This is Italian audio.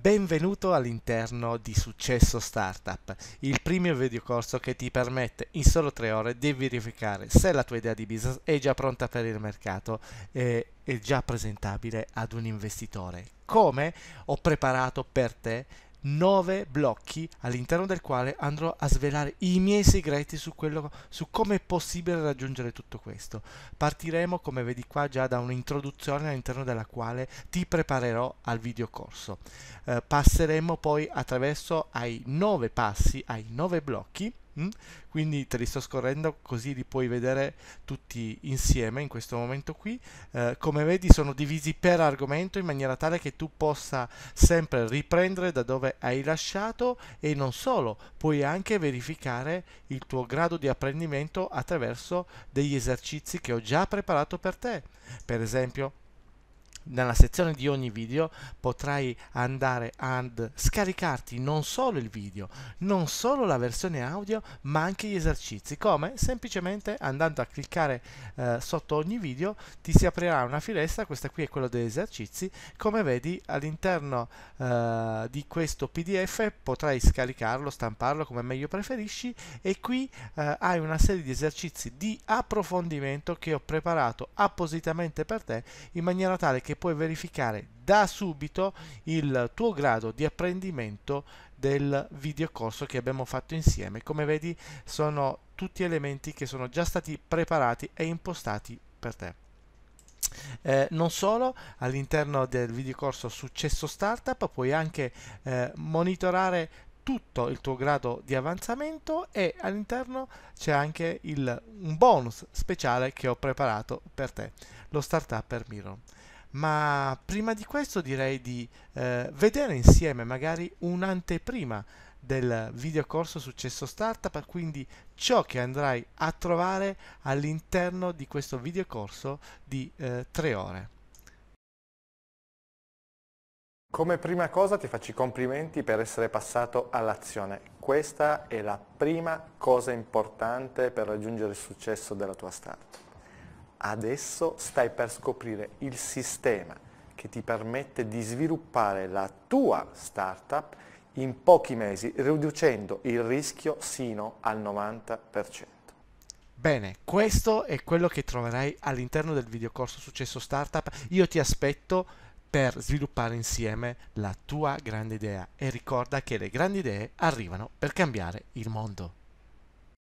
Benvenuto all'interno di Successo Startup, il primo videocorso che ti permette in solo tre ore di verificare se la tua idea di business è già pronta per il mercato e è già presentabile ad un investitore. Come ho preparato per te 9 blocchi all'interno del quale andrò a svelare i miei segreti su, quello, su come è possibile raggiungere tutto questo. Partiremo, come vedi qua, già da un'introduzione all'interno della quale ti preparerò al videocorso. Eh, passeremo poi attraverso ai 9 passi, ai 9 blocchi Mm? Quindi te li sto scorrendo così li puoi vedere tutti insieme in questo momento qui. Eh, come vedi sono divisi per argomento in maniera tale che tu possa sempre riprendere da dove hai lasciato e non solo, puoi anche verificare il tuo grado di apprendimento attraverso degli esercizi che ho già preparato per te. Per esempio nella sezione di ogni video potrai andare ad scaricarti non solo il video, non solo la versione audio, ma anche gli esercizi. Come? Semplicemente andando a cliccare eh, sotto ogni video ti si aprirà una finestra, questa qui è quella degli esercizi, come vedi all'interno eh, di questo PDF potrai scaricarlo, stamparlo come meglio preferisci e qui eh, hai una serie di esercizi di approfondimento che ho preparato appositamente per te in maniera tale che puoi verificare da subito il tuo grado di apprendimento del videocorso che abbiamo fatto insieme. Come vedi sono tutti elementi che sono già stati preparati e impostati per te. Eh, non solo, all'interno del videocorso Successo Startup puoi anche eh, monitorare tutto il tuo grado di avanzamento e all'interno c'è anche il, un bonus speciale che ho preparato per te, lo Startup per Miro ma prima di questo direi di eh, vedere insieme magari un'anteprima del videocorso Successo Startup, quindi ciò che andrai a trovare all'interno di questo videocorso di eh, tre ore. Come prima cosa ti faccio i complimenti per essere passato all'azione. Questa è la prima cosa importante per raggiungere il successo della tua startup. Adesso stai per scoprire il sistema che ti permette di sviluppare la tua startup in pochi mesi, riducendo il rischio sino al 90%. Bene, questo è quello che troverai all'interno del videocorso Successo Startup. Io ti aspetto per sviluppare insieme la tua grande idea e ricorda che le grandi idee arrivano per cambiare il mondo.